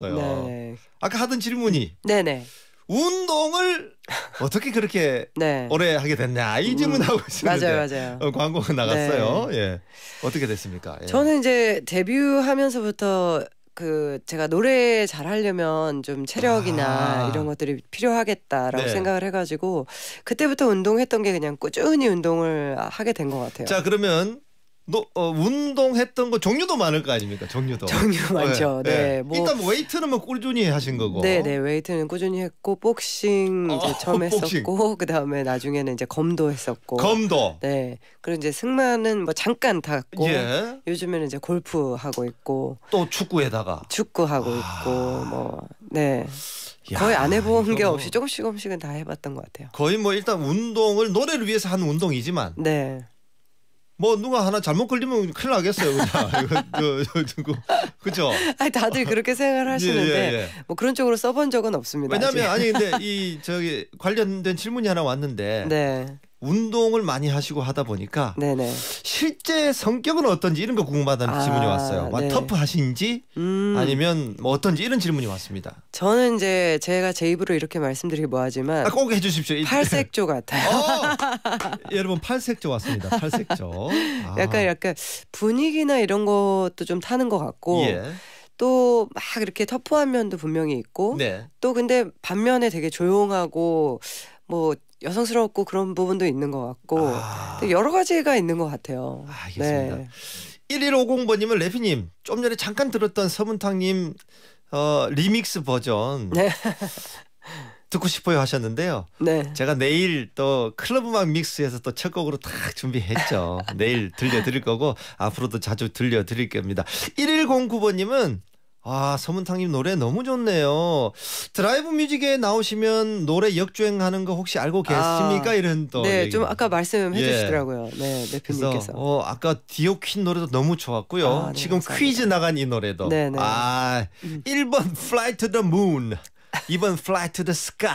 네. 아, 아까 하던 질문이 네네. 운동을 어떻게 그렇게 네. 오래 하게 됐냐 이 음, 질문하고 있었는데 맞아요, 맞아요. 어, 광고가 나갔어요. 네. 예. 어떻게 됐습니까? 예. 저는 이제 데뷔하면서부터 그 제가 노래 잘 하려면 좀 체력이나 아. 이런 것들이 필요하겠다라고 네. 생각을 해가지고 그때부터 운동했던 게 그냥 꾸준히 운동을 하게 된 것 같아요. 자 그러면 노, 어, 운동했던 거 종류도 많을 거 아닙니까? 종류도. 종류 네. 많죠. 네. 네. 네. 뭐 일단 그러니까 뭐 웨이트는 뭐 꾸준히 하신 거고. 네, 네. 웨이트는 꾸준히 했고 복싱 아, 이제 아, 처음 했었고 그다음에 나중에는 이제 검도 했었고. 검도. 네. 그리고 이제 승마는 뭐 잠깐 탔고 예. 요즘에는 이제 골프 하고 있고 또 축구에다가 축구 하고 아... 있고 뭐 네. 야, 거의 안 해본 게 뭐 없이 조금씩 조금씩은 다 해봤던 것 같아요. 거의 뭐 일단 운동을 노래를 위해서 하는 운동이지만. 네. 뭐 누가 하나 잘못 걸리면 큰일 나겠어요. 그죠? 아니 다들 그렇게 생각을 하시는데 예, 예, 예. 뭐 그런 쪽으로 써본 적은 없습니다. 왜냐하면 아니 근데 이 저기 관련된 질문이 하나 왔는데 네. 운동을 많이 하시고 하다 보니까 네네. 실제 성격은 어떤지 이런 거 궁금하다는 아, 질문이 왔어요. 와, 뭐 네. 터프하신지 음. 아니면 뭐 어떤지 이런 질문이 왔습니다. 저는 이제 제가 제 입으로 이렇게 말씀드리기 뭐하지만 아, 꼭 해주십시오. 팔색조 어! 같아요. 어! 여러분 팔색조 왔습니다. 팔색조. 아. 약간 약간 분위기나 이런 것도 좀 타는 것 같고. 예. 또막 이렇게 터프한 면도 분명히 있고 네. 또 근데 반면에 되게 조용하고 뭐 여성스럽고 그런 부분도 있는 것 같고 아. 여러 가지가 있는 것 같아요. 알겠습니다. 네. 1150번님은 레피님 좀 전에 잠깐 들었던 서문탕님 어, 리믹스 버전 네. 듣고 싶어요 하셨는데요. 네. 제가 내일 또 클럽 음악 믹스에서 또 첫 곡으로 딱 준비했죠. 내일 들려드릴 거고 앞으로도 자주 들려드릴 겁니다. 1109번님은 아, 서문탕님 노래 너무 좋네요. 드라이브 뮤직에 나오시면 노래 역주행하는 거 혹시 알고 아, 계십니까? 아, 이런 또. 네, 좀 아까 말씀해 예. 주시더라고요. 네, 대표님께서. 네, 어, 아까 디오퀸 노래도 너무 좋았고요. 아, 네, 지금 감사합니다. 퀴즈 나간 이 노래도. 네, 네. 아, 음. 1번 Fly to the Moon, 2번 Fly to the Sky,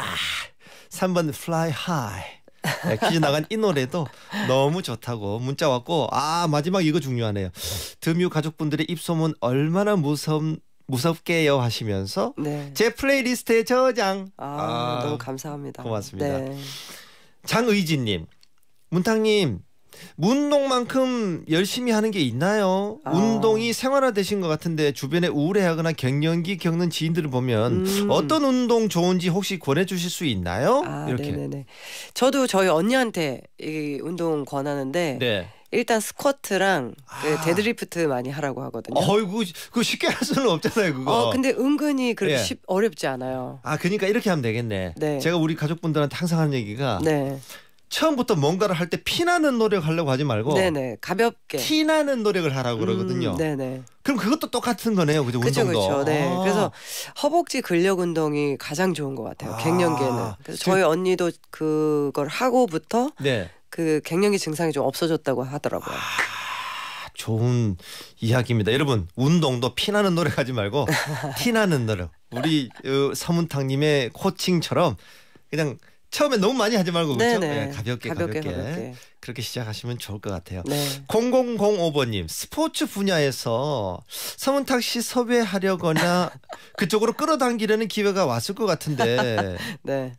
3번 Fly High. 네, 퀴즈 나간 이 노래도 너무 좋다고 문자 왔고 아 마지막 이거 중요하네요. 드뮤 가족분들의 입소문 얼마나 무섭 서 무섭게요 하시면서 네. 제 플레이리스트에 저장. 아, 아, 너무 감사합니다. 고맙습니다. 네. 장의진님, 문탁님 운동만큼 열심히 하는 게 있나요? 아. 운동이 생활화되신 것 같은데 주변에 우울해하거나 갱년기 겪는 지인들을 보면 음. 어떤 운동 좋은지 혹시 권해주실 수 있나요? 아, 이렇게. 네네네. 저도 저희 언니한테 이 운동 권하는데. 네. 일단 스쿼트랑 그 아. 데드리프트 많이 하라고 하거든요. 어이구 그 쉽게 할 수는 없잖아요 그거. 어 근데 은근히 그렇게 예. 쉽, 어렵지 않아요. 아 그러니까 이렇게 하면 되겠네. 네. 제가 우리 가족분들한테 항상 하는 얘기가 네. 처음부터 뭔가를 할 때 피나는 노력하려고 하지 말고 네네 네. 가볍게 티나는 노력을 하라고 음, 그러거든요. 음, 네, 네네. 그럼 그것도 똑같은 거네요, 그죠? 운동도. 그렇죠, 네. 아. 그래서 허벅지 근력 운동이 가장 좋은 것 같아요. 아. 갱년기에는. 그래서 저희 언니도 그걸 하고부터 네. 그 갱년기 증상이 좀 없어졌다고 하더라고요. 아, 좋은 이야기입니다. 여러분 운동도 피나는 노력 하지 말고 티나는 노력. 우리 사문탕님의 어, 코칭처럼 그냥 처음에 너무 많이 하지 말고 그렇죠? 네, 가볍게, 가볍게, 가볍게 그렇게 시작하시면 좋을 것 같아요. 네. 0005번님 스포츠 분야에서 서문탁 씨 섭외하려거나 그쪽으로 끌어당기려는 기회가 왔을 것 같은데 네.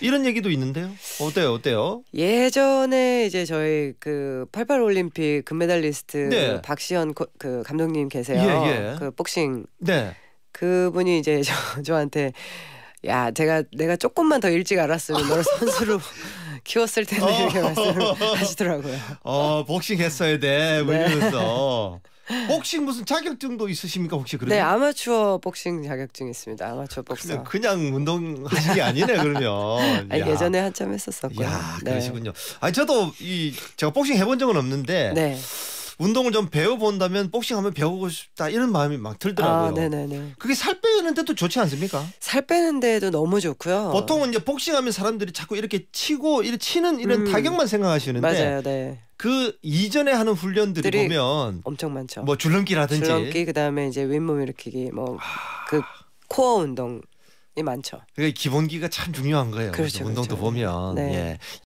이런 얘기도 있는데요. 어때요? 어때요? 예전에 이제 저희 그88 올림픽 금메달리스트 네. 박시현 고, 그 감독님 계세요. 예, 예. 그 복싱. 네. 그분이 이제 저, 저한테 야, 제가 내가 조금만 더 일찍 알았으면 너를 선수로 키웠을 텐데 이렇게 말씀을 하시더라고요. 어, 복싱 했어야 돼. 뭐 네. 이러면서. 복싱 무슨 자격증도 있으십니까 혹시 그러면? 네 아마추어 복싱 자격증 있습니다. 아마추어 복싱. 그냥 운동 하신 게 아니네 그러면. 아니, 예전에 한참 했었었고요. 야, 네. 그러시군요. 아 저도 이 제가 복싱 해본 적은 없는데 네. 운동을 좀 배워본다면 복싱 하면 배우고 싶다 이런 마음이 막 들더라고요. 아, 네네네. 그게 살 빼는데도 좋지 않습니까? 살 빼는데도 너무 좋고요. 보통은 이제 복싱하면 사람들이 자꾸 이렇게 치고 이렇게 치는 이런 음. 타격만 생각하시는데 맞아요. 네. 그 이전에 하는 훈련들이 보면 엄청 많죠. 뭐 줄넘기라든지 줄넘기 그다음에 이제 윗몸 일으키기 뭐그 아... 그 코어 운동 이 많죠. 그게 기본기가 참 중요한 거예요. 그렇죠, 운동도 그렇죠. 보면 네. 예.